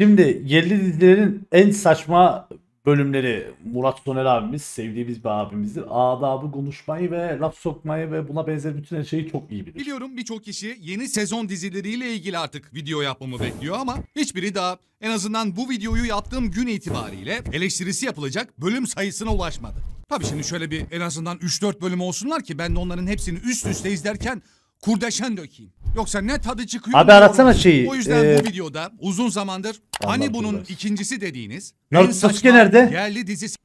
Şimdi yerli dizilerin en saçma bölümleri Murat Soner abimiz, sevdiğimiz bir abimizdir. Adabı konuşmayı ve laf sokmayı ve buna benzer bütün her şeyi çok iyi bilir. Biliyorum birçok kişi yeni sezon dizileriyle ilgili artık video yapmamı bekliyor ama hiçbiri daha en azından bu videoyu yaptığım gün itibariyle eleştirisi yapılacak bölüm sayısına ulaşmadı. Tabii şimdi şöyle bir en azından 3-4 bölüm olsunlar ki ben de onların hepsini üst üste izlerken kurdeşen dökeyim. Yoksa ne tadı çıkıyor? Abi aratsana şeyi. O yüzden ee... bu e, videoda uzun zamandır Anladım hani bunun biraz. ikincisi dediğiniz. Naruto Sasuke nerede? Yerli dizisi.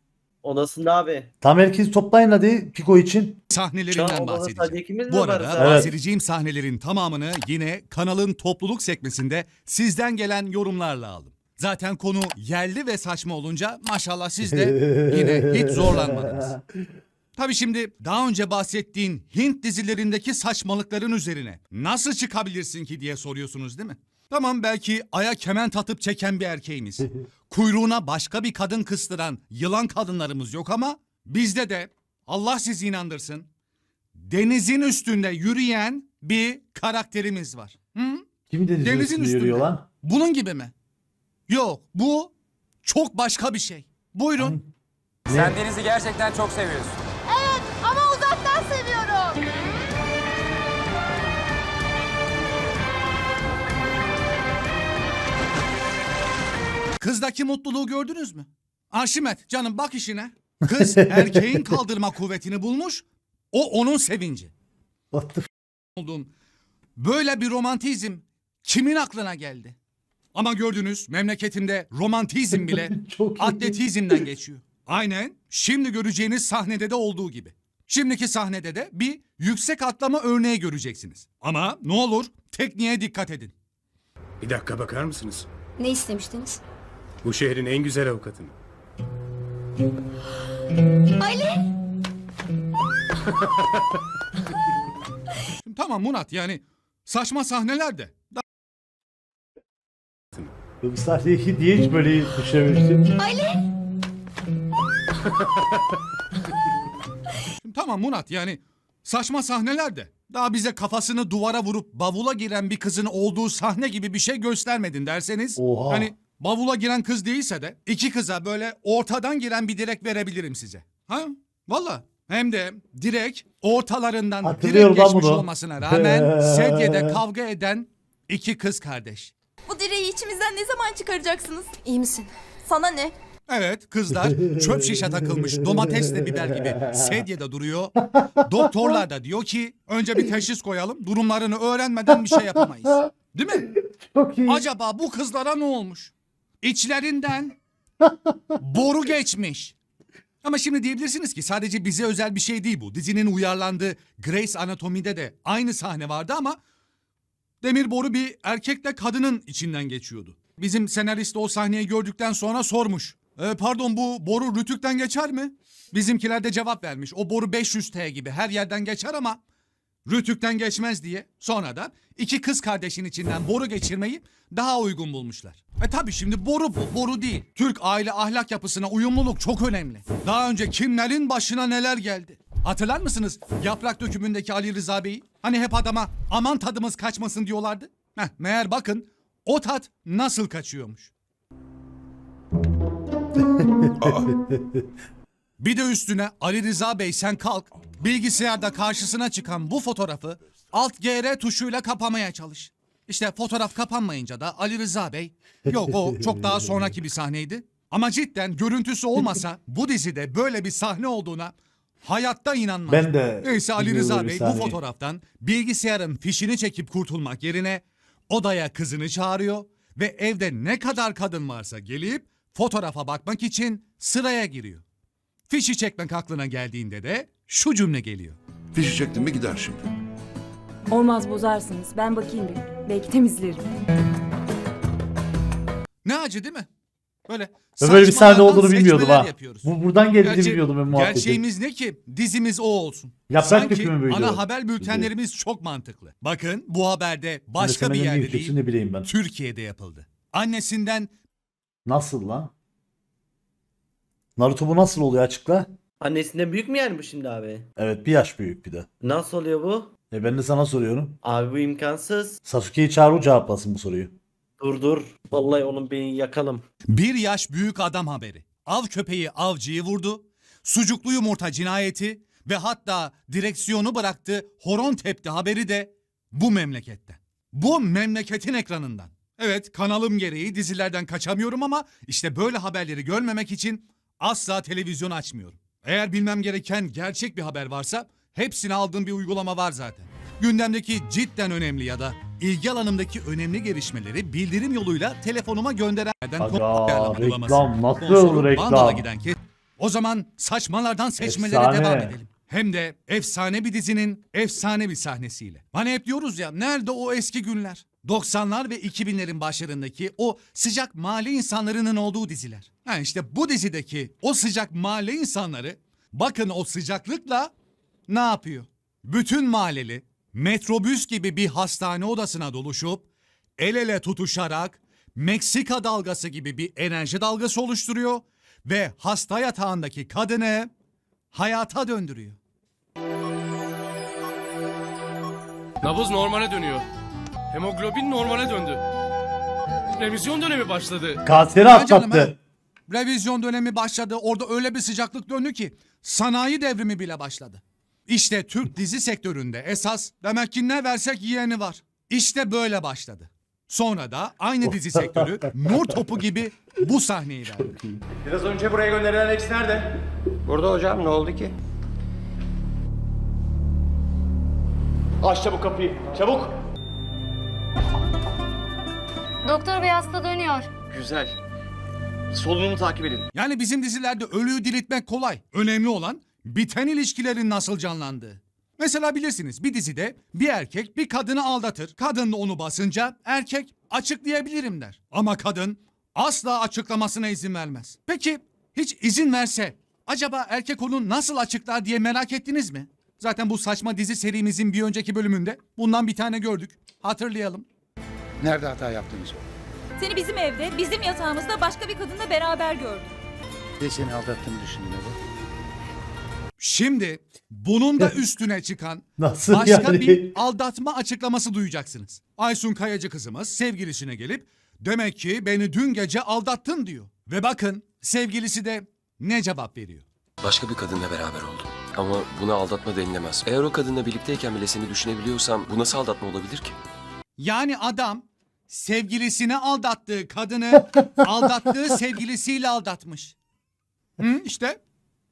Odasında abi. Tam herkesi toplayın hadi Piko için. Sahnelerinden bahsedeceğim. Bu arada evet. bahsedeceğim sahnelerin tamamını yine kanalın topluluk sekmesinde sizden gelen yorumlarla aldım. Zaten konu yerli ve saçma olunca maşallah siz de yine hiç zorlanmadınız. Tabii şimdi daha önce bahsettiğin Hint dizilerindeki saçmalıkların üzerine nasıl çıkabilirsin ki diye soruyorsunuz değil mi? Tamam belki aya kemen tatıp çeken bir erkeğimiz. Kuyruğuna başka bir kadın kıstıran yılan kadınlarımız yok ama bizde de Allah sizi inandırsın. Denizin üstünde yürüyen bir karakterimiz var. Hı? Kim denizin, denizin üstünde, üstünde yürüyor lan? Bunun gibi mi? Yok bu çok başka bir şey. Buyurun. Sen denizi gerçekten çok seviyorsun. Kızdaki mutluluğu gördünüz mü? Arşimet canım bak işine. Kız erkeğin kaldırma kuvvetini bulmuş. O onun sevinci. What the oldum. Böyle bir romantizm kimin aklına geldi? Ama gördünüz memleketimde romantizm bile atletizmden geçiyor. Aynen şimdi göreceğiniz sahnede de olduğu gibi. Şimdiki sahnede de bir yüksek atlama örneği göreceksiniz. Ama ne olur tekniğe dikkat edin. Bir dakika bakar mısınız? Ne istemiştiniz? Bu şehrin en güzel avukatını. Ali! Şimdi tamam Murat yani saçma sahneler de. Bu sahneyi diye hiç böyle düşünmemiştim. Ali! Şimdi tamam Murat yani saçma sahneler de. Daha bize kafasını duvara vurup bavula giren bir kızın olduğu sahne gibi bir şey göstermedin derseniz. Oha. Hani Bavula giren kız değilse de iki kıza böyle ortadan giren bir direk verebilirim size. Ha? Valla. Hem de direk ortalarından direk geçmiş bunu. olmasına rağmen sedyede kavga eden iki kız kardeş. Bu direği içimizden ne zaman çıkaracaksınız? İyi misin? Sana ne? Evet kızlar çöp şişe takılmış domatesle biber gibi sedyede duruyor. Doktorlar da diyor ki önce bir teşhis koyalım durumlarını öğrenmeden bir şey yapamayız. Değil mi? Çok iyi. Acaba bu kızlara ne olmuş? İçlerinden boru geçmiş. Ama şimdi diyebilirsiniz ki sadece bize özel bir şey değil bu. Dizinin uyarlandığı Grace Anatomy'de de aynı sahne vardı ama demir boru bir erkekle kadının içinden geçiyordu. Bizim senarist o sahneyi gördükten sonra sormuş. E, pardon bu boru rütükten geçer mi? Bizimkiler de cevap vermiş. O boru 500T gibi her yerden geçer ama rütükten geçmez diye. Sonra da iki kız kardeşin içinden boru geçirmeyi daha uygun bulmuşlar. E tabi şimdi boru bu, boru değil. Türk aile ahlak yapısına uyumluluk çok önemli. Daha önce kimlerin başına neler geldi? Hatırlar mısınız yaprak dökümündeki Ali Rıza Bey'i? Hani hep adama aman tadımız kaçmasın diyorlardı. Heh, meğer bakın o tat nasıl kaçıyormuş. Aa. Bir de üstüne Ali Rıza Bey sen kalk bilgisayarda karşısına çıkan bu fotoğrafı alt GR tuşuyla kapamaya çalış. İşte fotoğraf kapanmayınca da Ali Rıza Bey... Yok o çok daha sonraki bir sahneydi. Ama cidden görüntüsü olmasa bu dizide böyle bir sahne olduğuna hayatta inanmam. Ben de... Neyse Ali Rıza Bey bu fotoğraftan bilgisayarın fişini çekip kurtulmak yerine odaya kızını çağırıyor ve evde ne kadar kadın varsa gelip fotoğrafa bakmak için sıraya giriyor. Fişi çekmek aklına geldiğinde de şu cümle geliyor. Fişi çektin mi gider şimdi. Olmaz bozarsınız. Ben bakayım bir. Belki temizlerim. Ne acı değil mi? Böyle Ben böyle bir sahne olduğunu bilmiyordum ha. yapıyoruz. Bu buradan geldiğini Gerçi- bilmiyordum ben muhabbeti. Gerçeğimiz ne ki dizimiz o olsun. Yaprak Sanki dökümü müydü? ana haber bültenlerimiz çok mantıklı. Bakın bu haberde başka bir yerde değil Ne bileyim ben. Türkiye'de yapıldı. Annesinden Nasıl lan? Naruto bu nasıl oluyor açıkla? Annesinden büyük mü yani bu şimdi abi? Evet bir yaş büyük bir de. Nasıl oluyor bu? E ben de sana soruyorum. Abi bu imkansız. Sasuke'yi çağır o cevaplasın bu soruyu. Dur dur. Vallahi onun beyni yakalım. Bir yaş büyük adam haberi. Av köpeği avcıyı vurdu. Sucuklu yumurta cinayeti ve hatta direksiyonu bıraktı horon tepti haberi de bu memlekette. Bu memleketin ekranından. Evet kanalım gereği dizilerden kaçamıyorum ama işte böyle haberleri görmemek için asla televizyon açmıyorum. Eğer bilmem gereken gerçek bir haber varsa hepsini aldığım bir uygulama var zaten. Gündemdeki cidden önemli ya da ilgi alanımdaki önemli gelişmeleri bildirim yoluyla telefonuma gönderen Aga, reklam nasıl reklam? Giden ki, o zaman saçmalardan seçmelere Efsane. devam edelim. Hem de efsane bir dizinin efsane bir sahnesiyle. Hani hep diyoruz ya nerede o eski günler? 90'lar ve 2000'lerin başlarındaki o sıcak mahalle insanlarının olduğu diziler. Ha işte bu dizideki o sıcak mahalle insanları bakın o sıcaklıkla ne yapıyor? Bütün mahalleli metrobüs gibi bir hastane odasına doluşup el ele tutuşarak Meksika dalgası gibi bir enerji dalgası oluşturuyor ve hasta yatağındaki kadını hayata döndürüyor. Nabız normale dönüyor. Hemoglobin normale döndü. Revizyon dönemi başladı. Kanseri atlattı. Revizyon dönemi başladı. Orada öyle bir sıcaklık döndü ki sanayi devrimi bile başladı. İşte Türk dizi sektöründe esas demek ki ne versek yiyeni var. İşte böyle başladı. Sonra da aynı dizi sektörü nur topu gibi bu sahneyi verdi. Biraz önce buraya gönderilen Alex nerede? Burada hocam ne oldu ki? Aç çabuk kapıyı çabuk. Doktor bey hasta dönüyor. Güzel. Solunumu takip edin. Yani bizim dizilerde ölüyü diriltmek kolay. Önemli olan biten ilişkilerin nasıl canlandı? Mesela bilirsiniz bir dizide bir erkek bir kadını aldatır. Kadın onu basınca erkek açıklayabilirim der. Ama kadın asla açıklamasına izin vermez. Peki hiç izin verse acaba erkek onu nasıl açıklar diye merak ettiniz mi? Zaten bu saçma dizi serimizin bir önceki bölümünde bundan bir tane gördük. Hatırlayalım. Nerede hata yaptınız? Seni bizim evde, bizim yatağımızda başka bir kadınla beraber gördüm. Ne seni aldattığımı düşündüm. Şimdi bunun da üstüne çıkan Nasıl başka yani? bir aldatma açıklaması duyacaksınız. Aysun Kayacı kızımız sevgilisine gelip demek ki beni dün gece aldattın diyor. Ve bakın sevgilisi de ne cevap veriyor. Başka bir kadınla beraber oldum. Ama buna aldatma denilemez. Eğer o kadınla birlikteyken bile seni düşünebiliyorsam bu nasıl aldatma olabilir ki? Yani adam sevgilisini aldattığı kadını aldattığı sevgilisiyle aldatmış. Hı, işte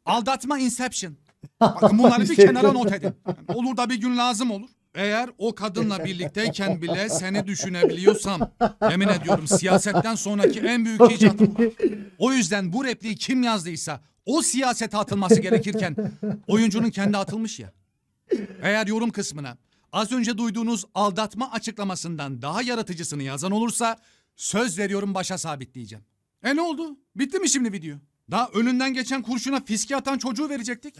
Aldatma Inception. Bakın bunları bir şey kenara not edin. Yani olur da bir gün lazım olur. Eğer o kadınla birlikteyken bile seni düşünebiliyorsam yemin ediyorum siyasetten sonraki en büyük icatım. O yüzden bu repliği kim yazdıysa o siyasete atılması gerekirken oyuncunun kendi atılmış ya. Eğer yorum kısmına az önce duyduğunuz aldatma açıklamasından daha yaratıcısını yazan olursa söz veriyorum başa sabitleyeceğim. E ne oldu? Bitti mi şimdi video? Daha önünden geçen kurşuna fiske atan çocuğu verecektik.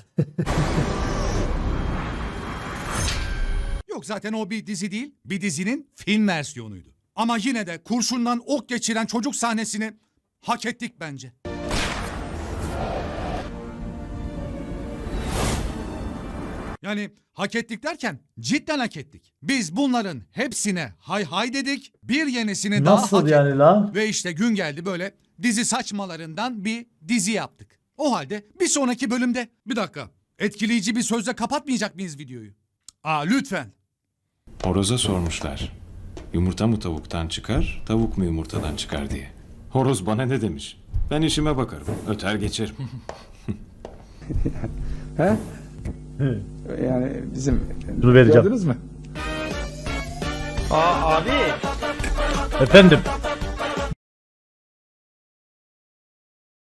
Yok zaten o bir dizi değil, bir dizinin film versiyonuydu. Ama yine de kurşundan ok geçiren çocuk sahnesini hak ettik bence. Yani hak ettik derken cidden hak ettik. Biz bunların hepsine hay hay dedik. Bir yenisini Nasıl daha hak yani ettik. lan? Ve işte gün geldi böyle dizi saçmalarından bir dizi yaptık. O halde bir sonraki bölümde Bir dakika. Etkileyici bir sözle kapatmayacak mıyız videoyu? Aa lütfen. Horoza sormuşlar. Yumurta mı tavuktan çıkar, tavuk mu yumurtadan çıkar diye. Horoz bana ne demiş? Ben işime bakarım. Öter geçerim. He? Yani bizim Dur vereceğim. gördünüz mü? Efendim.